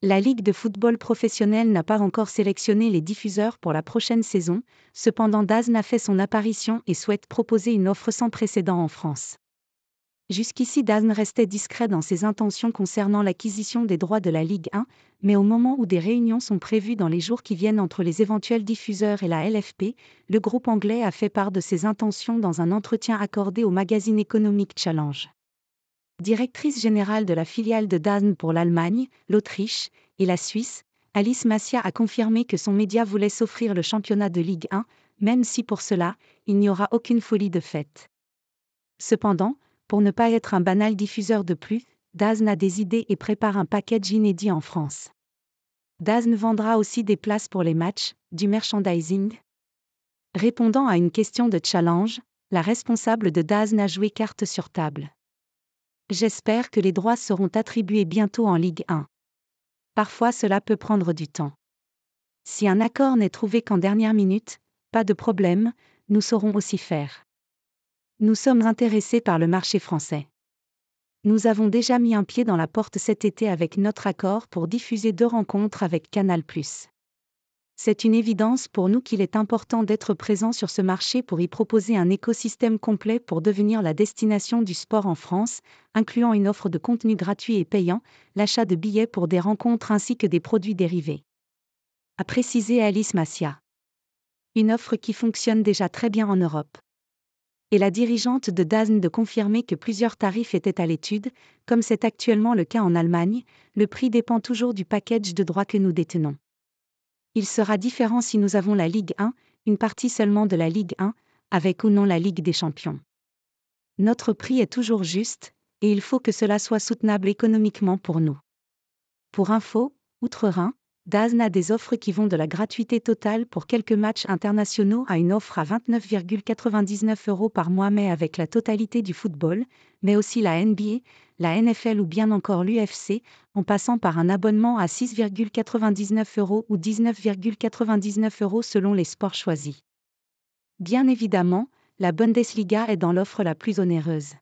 La Ligue de football professionnel n'a pas encore sélectionné les diffuseurs pour la prochaine saison, cependant Dazn a fait son apparition et souhaite proposer une offre sans précédent en France. Jusqu'ici Dazn restait discret dans ses intentions concernant l'acquisition des droits de la Ligue 1, mais au moment où des réunions sont prévues dans les jours qui viennent entre les éventuels diffuseurs et la LFP, le groupe anglais a fait part de ses intentions dans un entretien accordé au magazine économique Challenge. Directrice générale de la filiale de DAZN pour l'Allemagne, l'Autriche et la Suisse, Alice Massia a confirmé que son média voulait s'offrir le championnat de Ligue 1, même si pour cela, il n'y aura aucune folie de fête. Cependant, pour ne pas être un banal diffuseur de plus, DAZN a des idées et prépare un package inédit en France. DAZN vendra aussi des places pour les matchs, du merchandising. Répondant à une question de challenge, la responsable de DAZN a joué carte sur table. J'espère que les droits seront attribués bientôt en Ligue 1. Parfois cela peut prendre du temps. Si un accord n'est trouvé qu'en dernière minute, pas de problème, nous saurons aussi faire. Nous sommes intéressés par le marché français. Nous avons déjà mis un pied dans la porte cet été avec notre accord pour diffuser deux rencontres avec Canal ⁇ c'est une évidence pour nous qu'il est important d'être présent sur ce marché pour y proposer un écosystème complet pour devenir la destination du sport en France, incluant une offre de contenu gratuit et payant, l'achat de billets pour des rencontres ainsi que des produits dérivés. A précisé Alice Massia. Une offre qui fonctionne déjà très bien en Europe. Et la dirigeante de DASN de confirmer que plusieurs tarifs étaient à l'étude, comme c'est actuellement le cas en Allemagne, le prix dépend toujours du package de droits que nous détenons. Il sera différent si nous avons la Ligue 1, une partie seulement de la Ligue 1, avec ou non la Ligue des Champions. Notre prix est toujours juste, et il faut que cela soit soutenable économiquement pour nous. Pour info, Outre-Rhin, DAZN a des offres qui vont de la gratuité totale pour quelques matchs internationaux à une offre à 29,99 euros par mois, mais avec la totalité du football, mais aussi la NBA, la NFL ou bien encore l'UFC, en passant par un abonnement à 6,99 euros ou 19,99 euros selon les sports choisis. Bien évidemment, la Bundesliga est dans l'offre la plus onéreuse.